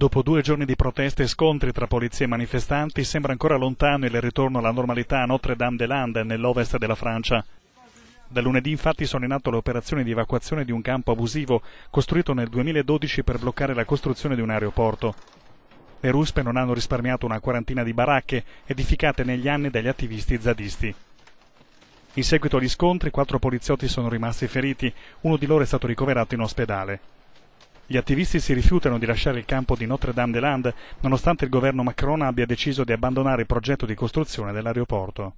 dopo due giorni di proteste e scontri tra polizia e manifestanti, sembra ancora lontano il ritorno alla normalità a Notre-Dame-des-Landes, nell'ovest della Francia. Da lunedì infatti sono in atto le operazioni di evacuazione di un campo abusivo costruito nel 2012 per bloccare la costruzione di un aeroporto. Le ruspe non hanno risparmiato una quarantina di baracche edificate negli anni dagli attivisti zadisti. In seguito agli scontri quattro poliziotti sono rimasti feriti, uno di loro è stato ricoverato in ospedale. Gli attivisti si rifiutano di lasciare il campo di notre dame de landes nonostante il governo Macron abbia deciso di abbandonare il progetto di costruzione dell'aeroporto.